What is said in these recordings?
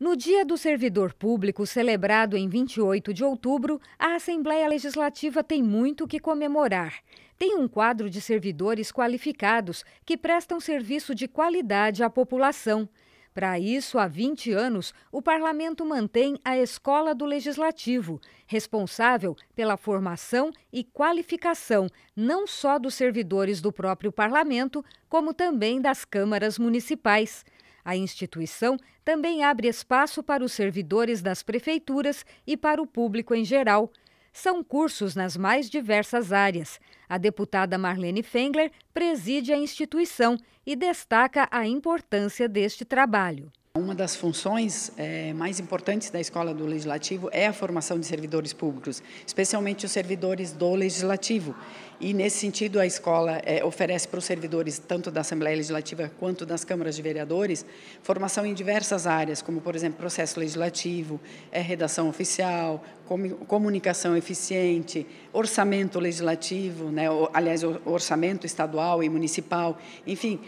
No Dia do Servidor Público, celebrado em 28 de outubro, a Assembleia Legislativa tem muito que comemorar. Tem um quadro de servidores qualificados que prestam serviço de qualidade à população. Para isso, há 20 anos, o parlamento mantém a Escola do Legislativo, responsável pela formação e qualificação não só dos servidores do próprio parlamento, como também das câmaras municipais. A instituição também abre espaço para os servidores das prefeituras e para o público em geral. São cursos nas mais diversas áreas. A deputada Marlene Fengler preside a instituição e destaca a importância deste trabalho. Uma das funções é, mais importantes da Escola do Legislativo é a formação de servidores públicos, especialmente os servidores do Legislativo. E, nesse sentido, a escola é, oferece para os servidores, tanto da Assembleia Legislativa quanto das câmaras de vereadores, formação em diversas áreas, como, por exemplo, processo legislativo, é, redação oficial, com, comunicação eficiente, orçamento legislativo, né, aliás, orçamento estadual e municipal, enfim,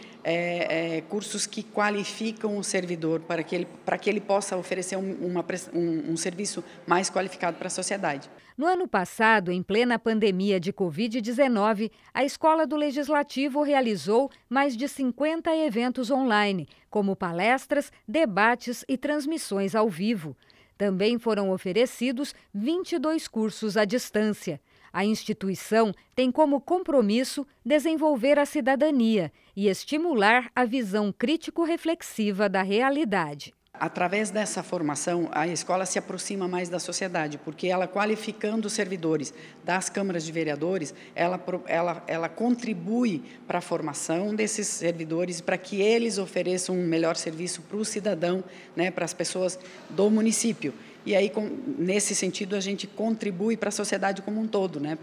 cursos que qualificam o servidor empreendedor para que ele, para que ele possa oferecer um, uma, um, um serviço mais qualificado para a sociedade. No ano passado, em plena pandemia de Covid-19, a Escola do Legislativo realizou mais de 50 eventos online, como palestras, debates e transmissões ao vivo. Também foram oferecidos 22 cursos à distância. A instituição tem como compromisso desenvolver a cidadania e estimular a visão crítico-reflexiva da realidade. Através dessa formação, a escola se aproxima mais da sociedade, porque ela, qualificando os servidores das câmaras de vereadores, ela, ela, ela contribui para a formação desses servidores, para que eles ofereçam um melhor serviço para o cidadão, né, para as pessoas do município. E aí, com, nesse sentido, a gente contribui para a sociedade como um todo, né?